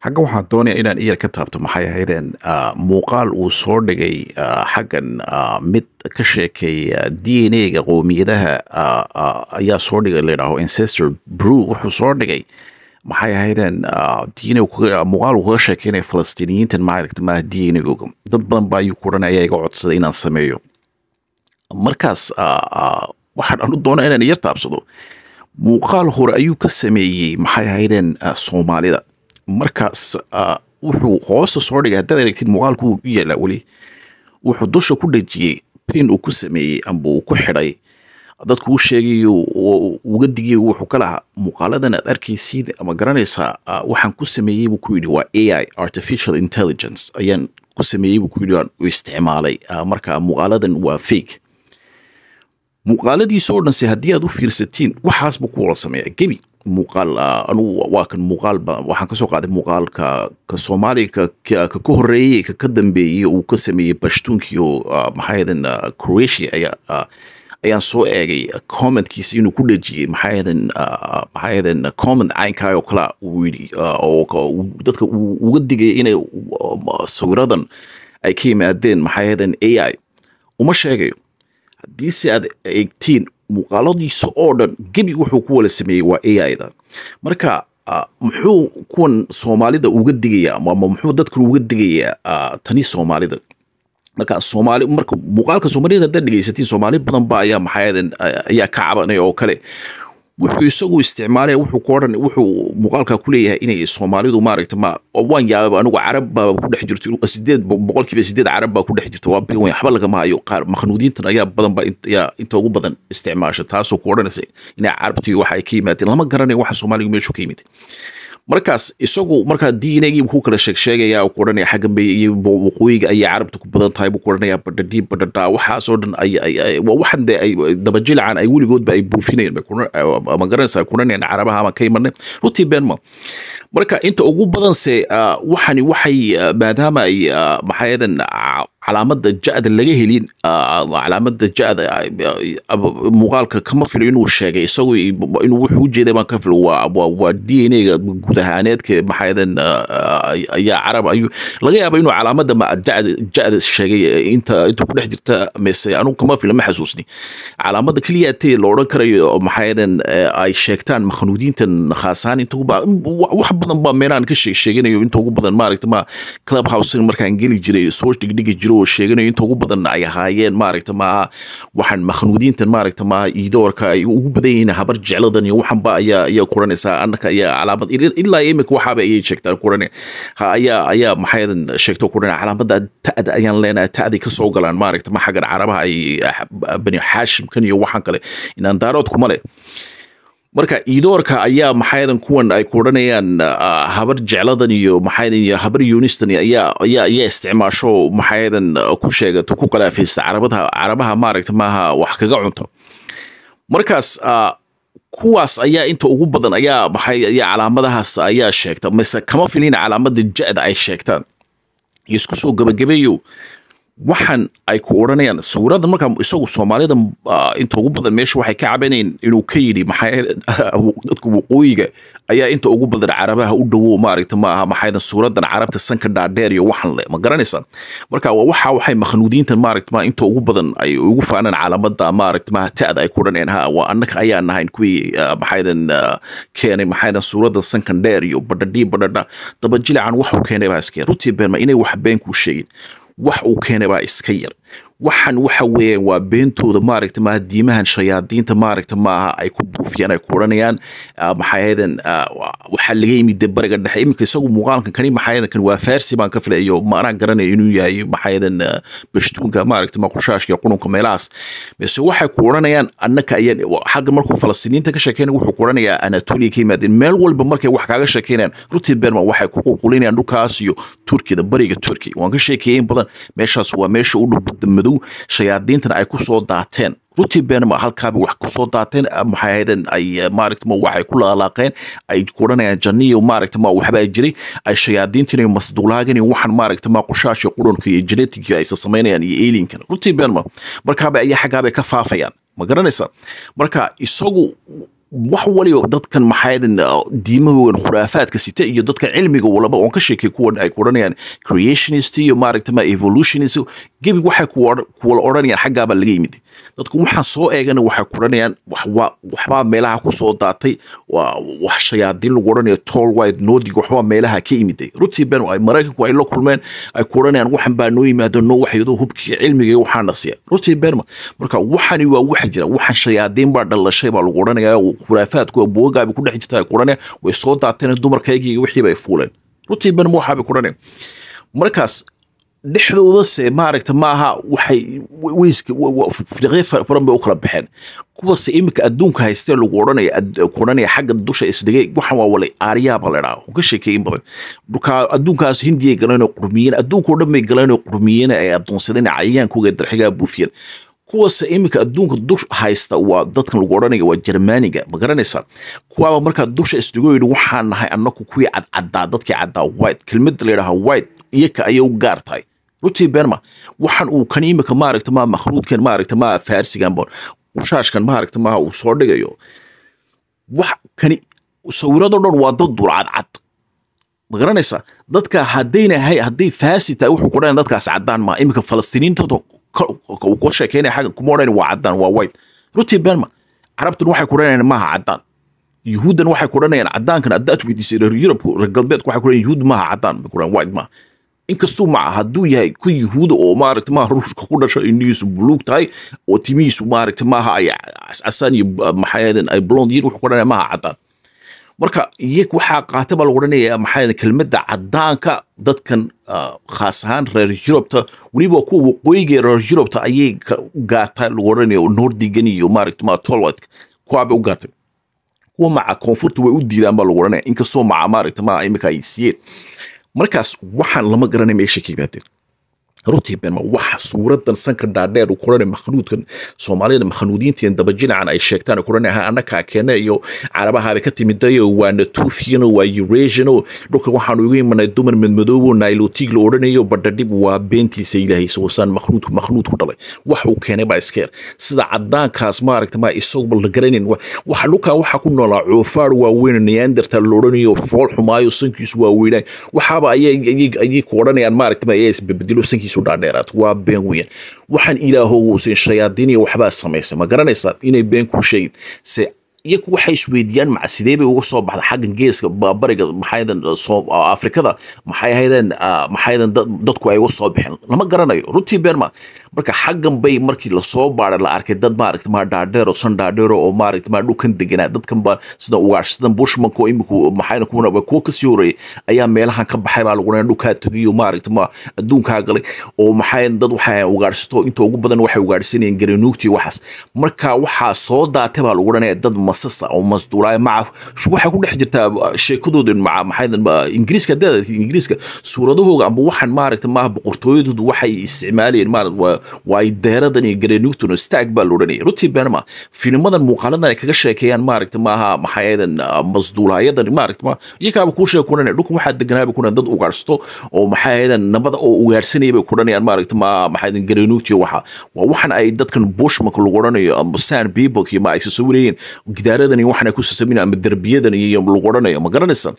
xagga waxaan doonaya inaan iyar ka taabto maxay ahaydeen ah, muuqaal uu soo dhigay ah, xaggan ah, mid ka sheekeeya d n a-ga qowmiyadaha ayaa soo dhigay layidhaaho ancestor brew wuxuu soo dhigay maxay ahaydeen muuqaal uu kaga sheekeynaya falastiiniyiintan maaragta maaha d n a dad badan baa ayuu kuran ayaa iga codsaday inaan sameeyo markaas waxaan anu doonaa inaan iyar taabsado muuqaal hore ayuu ka sameeyey maxay ahaydeen soomaalida markaas ah, wuxuu hoosta soo dhigay haddaad aragtid muuqaalku ku yaala weli wuxuu dusha ku dhejiyey pin uu ku sameeyey amba uu ku xidhay dadku u sheegayo uga digay wuxuu ka lahaa muuqaaladan aad arkaysiin ama garanaysaa ah, waxaan ku sameeyey buu ku yidhi waa ai artificial intelligence ayaan ku sameeyey buu ku yidhi waan u isticmaalay ah, marka muuqaaladan waa fake muuqaaladiisa oo dhan se haddii aad u fiirsatiin waxaas buu ku wada sameeyaa gebi muuqaal anugu ah, waa kan muuqaal waxaan kasoo qaaday muuqaalka ka soomaaliga ka ka horeeyey ka ka dambeeyey uu ka sameeyey bashtuunkiyo ah, maxaayadan ah, croatia ayaa ayaan soo eegay commentkiisa inuu ku dhejiyey maxaayadan maxaayadan comment caynkaa oo kala uu yidhi oo dadka uga digay inay um, sawiradan ay ka yimaadeen maxaayadan a i uma sheegayo haddiise aad eegtiin muuqaaladiisa oo dhan gebi wuxuu ku wala sameeyey waa a ida marka muxuu kuwan soomaalida uga digayaa ama muxuu dadkan uga digayaa tani soomaalida marka soomaali marka muuqaalka soomaalida haddaad dhegeysatiin soomaali badan ba ayaa maxaayadan ayaa ka cabanaya oo kale wuxuu isagu isticmaalay wuxuu koodhan wuxuu muuqaalka ku leeyahay inay soomaalidu maaragta ma waan yaababa anigu carabba ku dhex jirto sideed boqol kiiba sideed carab baa ku dhex jirta waa biwan waxba lagama hayo qaar makhnuudiintan ayaa badan ba yaa inta ugu badan isticmaasha taasoo ku odhanaysa inay carabtiyo waxa ay ka yimaadeen lama garanayo waxa soomaaligu meeshu ka yimid markaas isagu markaa dnagii ku kala sheegsheegaya ku odhanaya xagga iyo waqooyiga ayay carabta ku badan tahay buu ku odhanaya badhadhii badhadhaa waxaasoo dhan waa waxan dee ay dabajilacan ay weligoodba ay buufinayeen ma garanaysa kunanayaan carabaha ama ka imanay runtii ma marka inta ugu badanse ah, waxani waxay ah, maadaama ay ah, maxaayadan calaamada ja-da laga helin ah, calaamada ja ah, muuqaalka kama filo inuu sheegay isagoo inuu wuxuu ujeeday baan ka filo waa d n a-ga guud ahaaneedka maxaadan ah, ayaa carab ayuu laga yaaba inuu calaamada ja sheegay inta inta ku dhex jirta mise anugu kama filo ma xasuusni calaamada keliya la odhan karayo maxaadan eh, ay sheegtaan makhnuudiintan khaasahan inta badan baa meelaan ka sheeganayo inta ugu badan maaragta ma club markaan geli jiray soo dhigdhigi jiro uu sheeganayo inta ugu badan ay ahaayeen maaragta maa waxaan makhnuudiintan maaragta maaha idoorka ay ugu badan yihiin habar jecladan iyo waxanba ayaa ayaa kuranaysaa annaka ayaa calaamad ilaa iminka waxaaba ayay sheegtaan kurane ayaa ayaa maxayadan sheegto kurane calaamadda ta'da ayaan leenahay ta'day kasoo galaan maaragta ma xaggan carabaha ay ah, bani xaashimkan iyo waxaan kale inaan daarood kuma leh marka idoorka ayaa maxaydan kuwan ay ku kuodhanayaan ah, habar jecladan iyo maxay habar yunistan ayaa ayaa ayaa isticmaasho maxaydan ah, ku sheegato ku qalaafaysa carabada carabaha maaragta maaha wax kaga cunto markaas ah, kuwaas ayaa inta ugu badan ayaa maxay ayaa calaamadahaas ayaa sheegta mise kama filin calaamada ja-da ay sheegtaan iyo isku soo gabagabeeyo waxaan ay ku odhanayaan sawirada markaa isagu soomaalida ah, inta ugu badan meesha waxay ka cabanayeen inuu ka yidhi maxaa waqooyiga ayaa inta ugu badan carabaha u dhowow maaragta maaha maxaydan suuradan carabta sanka dhaadheer iyo waxan le ma garanaysaa marka waxa waxay makhnuudiintan maaragta maa inta ugu badan ay ugu faanaan calaamada maaragta maaha ta'da ay ku odhanayaan ha waa annaka ayaa nahayn kuwii ah, maxaydan ah, keenay maxaydan suurada sankan dheer iyo badhadhii badhadha dabajilican waxuu keenay baa iskeen runtii beenma inay wax been kuu sheegin wax uu keenay baa iska yar waxaan waxa weeyaan waa beentooda maaragta maaha diimahan shayaadiinta maaragta maaha ay ku buufiyaan ay ku odhanayaan ah, maxaayadan ah, waxaa laga yimid bariga dhexe iminka isagu muuqaalkan kani maxaayadan kan waa farsi baan ka filayo ma anaa inuu yahay maxaayadan ah, bashtuunka maaragta ma kushaashka qununka meelahaas mise waxay ku odhanayaan annaka ayaan xagga markuu falastiniinta ka sheekeynaya wuxuu ku odhanayaa anatolia ka yimaadeen meel walba markay wax kaaga sheekeynayaan rutin berman waxay ku qulqulinayaan dhulkaas iyo turkida bariga turki waan ka sheekeeyen badan meeshaas waa meesha u dhubada hadhow shayaadiintana ay kusoo daateen rutibenma halkaaba wax kusoo daateen ah, maxaahadeen ay ah, maaragta ma waxay ku laalaaqeen ay kuranayaan janniyo maaragta waxbaa jiray ay shayaadiintina masduulaagani waxaan maaragta ma qushaasha iyo genetica aysa samaynayaan iyo eeliinkana rutibenma markaaba ayaa xaggaabay ka faafayaan ma garanaysa marka isagu wax waliba dadkan maxaydin uh, diimahoogan khuraafaadka sita iyo dadka cilmiga walaba oon ka sheekay kuwan ay ku odhanayaan creationist iyo maaragta ma evolutionist gebig waxay kuwala odhanayaan xaggaabaa laga yimid dadku waxaan soo eegana waxay ku odhanayaan waxbaa meelaha ku daatay wax shayaadiin lagu odhanayo tall white nodig waxbaa meelaha ka yimiday runtii been ay maraykanku ay la kulmeen ay ku odhanayaan waxan baa noo yimaado noo waxyadoo hubkii cilmiga waxaa naqsiya runtii beenma marka waxani waa waxa jira waxan shayaadiin baa dhalashay baa lagu odhanaya khuraafaadku buugaabay ku dhex jirtaa qurane way soo daateen dumarkaygiiga wixiiba fuuleen runtii ben muuxaabay qurane markaas dhexdoodase maaragta maaha waxay weyska firaqya badan bay u kala baxeen kuwase iminka adduunka haystee lagu odhanaya xagga dusha isdhigay waxaan waa walay aaryaaba ladhaa on ka sheekeeyin badan dukaa adduunkaas hindiyay galeen oo qurmiyeen adduunkao dhan bay galeen oo qurmiyeen ay addoonsadeen cayayaankoogee darxigaa buufiyeen kuwase iminka adduunka dush haysta waa dadkan lagu odhanaya waa jermaniga ma garanaysaa kuwaaba markaa dusha isdugo yidhi waxaan nahay anaku kuwii cadcaddaa dadkii caddaa white kelmada la yidhaha white iyaka ayay u gaar tahay rutii berma waxaan uu kan iminka maaragta maa makhluudkan maaragta maa faarsigan boon ushaashkan maaragta maaha uu soo dhigayo wax kani sawirado dhan waa dad duur cadcad ma garanaysaa dadka haddayna hay hadday faarsi tahay wuxuu ku dhalan dadkaas caddaan maa iminka falastiiniintooda ku sheekeynaya xagga kuma odhan waa caddaan waa white rutii benma carabtan waxay ku odhanayaan maaha cadaan yuhuuddan waxay ku odhanayaan caddaankan haddaa tugidiisa yurubku reer galbeedku waxay ku yuhuud maaha caddaan bay ku white maaha inkastuu maca hadduu yahay ku yuhuuda oo maaragta maaha ruushka ku dhasha indhihiisu buluug tahay oo timihiisu maaragta maaha ay cascasaan iyo ah, maxaa ay blond yiin wuxuu ku odhanaya maaha caddaan marka iyag waxaa qaata baa lagu odhanaya maxaa kelmadda caddaanka dadkan ah, khaas ahaan reer yurubta weliba kuwa waqooyiga reer yurubta ayay u gaata lagu odhanaya nordigan iyo maaragta ma tolwad kuwaabay u gaatay kuwa maca koonfurta way u diidaan baa lagu odhanaya inkastoo maca maaragta ma imika ay siiyeen markaas waxaan lama garanay meesha ka yimaadeen runtii beenma waxa suuradan sanka dhaadheer kuran makhluudkan soomaalida makhluudiintiin dabajinacan ay sheegtaan kuran aha annakaa keene iyo carabahaaba ka timidayo waa natufiano waa eurasiano dhulkan waxaanu igu imanay dumar madmadoobo nailotig la odhanayo badhadhib waa beentiisa ilaahay sawsaan makhluud makhluud ku dhalay wax uu keenay baa iskeer sida cadaankaas maaragta ma isaguba la garanayn waxa dhulkaa waxa ku noolaa coofaar waa weyn neandertal la odhanayo fool xumaayo sankiisu waa weynaan waxaaba ayay ku odhanayaan maaragta ma ayaa isbabedilo sankiisu xanuunkiisu dhaadheeraad waa been weyan waxaan ilaaho uusan shayaadiiniya waxbaa samaysay ma garanaysaa inay been ku sheegin se iyagu waxay isweydiiyaan maca sidee bay uga soo baxda xaggan geeska bariga maxaydan uh, uh, afrikada maxay ahaydeen uh, maxaydan dadku ay uga soo baxeen lama garanayo runtii beenma marka xaggan bay markii lasoo baaray la arkay dad maaragt maa dhaadheero san dhaadheero oo maaragt maa dhulkan deganaa dadkan baa sida ugaarsh sidan bushmanka iminku maxayna kuwa kuwa kasii horeeyay ayaa meelahan ka baxay baa lagu dhulkaa tegiyo maaragt ma adduunkaa galay oo maxayn dad waxay ugaarsato inta ugu badan waxay ugaarhsanayeen garinuugti waxaas marka waxaa soo daatay baa lagu dhanaya dad masasa oo masduulaayo macaf waxay ku dhex jirtaa uh, sheekadoodin ingiriiska hadda ingiriiska suuradahooga amba waxaan maaragta maaha boqortooyadoodu waxay isticmaalayeen maarad waa deeradan iyo grenewton stag baa la odhanaya runtii filimadan muuqaaladan ay kaga sheekeeyaan maaragta maaha maxaayadan uh, masduulaayadan maaragta ma iyakaaba kuu sheeg kuranaya dhulka waxaa deganaaba kunaan dad ugaarsato oo maxaayadan nabada oo ugaarsanaya bay kuranayaan maaragta maaha maxaayadan grenewtio waxa waa waxaan ay dadkan bushmanka lagu odhanayo amba san bebok iyo ma ay soo wareeyeen gidaaradani waxana ku sasamin ama derbiyadani iyo lagu odhanayo ma garanaysa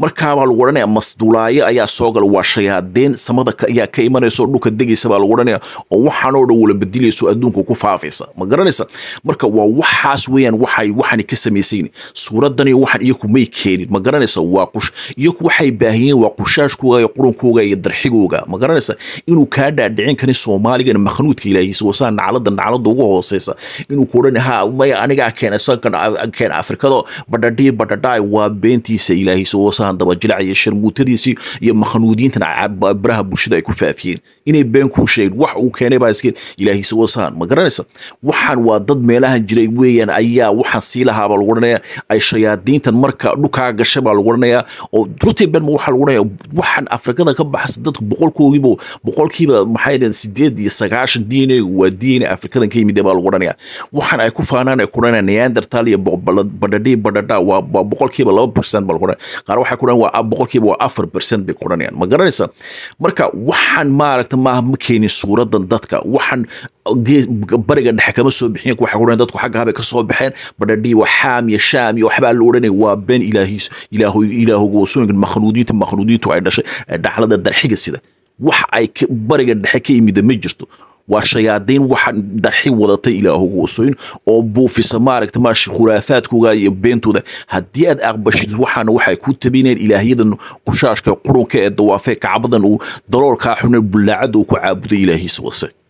markaabaa lagu odhanaya masdulaayo ayaa soo gala waa shayaadeen samada ayaa ka imanayso dhulka degaysa baa lagu odhanaya oo waxaanoo dhan wala bedilayso adduunka ku faafaysa ma garanaysa marka waa waxaas weeyaan waxay waxani ka samaysayn suuradani waxaan iyaku may keenin ma garanaysa waa qush iyaku waxay baahiyen waa qushaashkooga iyo qurunkooga iyo darxigooga ma garanaysa inuu kaa dhaadhicin karin soomaaligan makhnuudka ilaahiisa wasaa naclada naclada ugu hooseysa inuu ku odhan haa maya anigaa keenay sankan keen afrikado badhadhii badhadhaay waa beentiisa ilaahay suwasahan dabajilacayo sharmuutadiisii iyo makhnuudiintan baraha bulshada ay ku faafiyeen inay been kuu sheegin wax uu keenay baa iskeen ilaahay suwasahan ma garanaysa waxaan waa dad meelahan jiray weeyaan ayaa waxaan sii lahaabaa lagu odhanaya ay shayaadiintan marka dhukaa gasha baa lagu odhanayaa oo rutii benma waxaa lagu odhanaya waxaan afrikada ka baxsa dadku boqolkoogiiba boqolkiiba maxay dhaheen sideed iyo sagaashan d n a waa d n a afrikadan ka yimid baa lagu odhanaya waxaan ay ku faanaan ay ku odhanaya neandertal iyo iyo badhadhi badhadha waa boqolkiiba laba bercent baa kudhan qaar waxay ku waa boqolkiiba waa afar bercent bay ku ma garanaysa marka waxaan maaragta maaha ma keenin suuradan dadka waxaan bariga dhexe kama soo bixiyen waxay dadku xagga habay ka soo baxeen badhadhii waa xaam iyo shaam iyo waxbaa la odhanaya waa been ilaahiis ilaahu ilaahu wasooyinka ay dhashay dhaxlada darxiga sida wax ay bariga dhexe ka yimida ma jirto waa shayaadiin waxa darxi wadatay ilaahugu usuyn oo buufisa maaragta maash khuraafaadkuga iyo beentooda haddii aad aqbashid waxaana waxay ku tabineen ilaahyadan kushaashka qurunka ee dawaafee kacbadan uu daloolkaa xune bullaacada uu ku caabuday ilaahiisa wase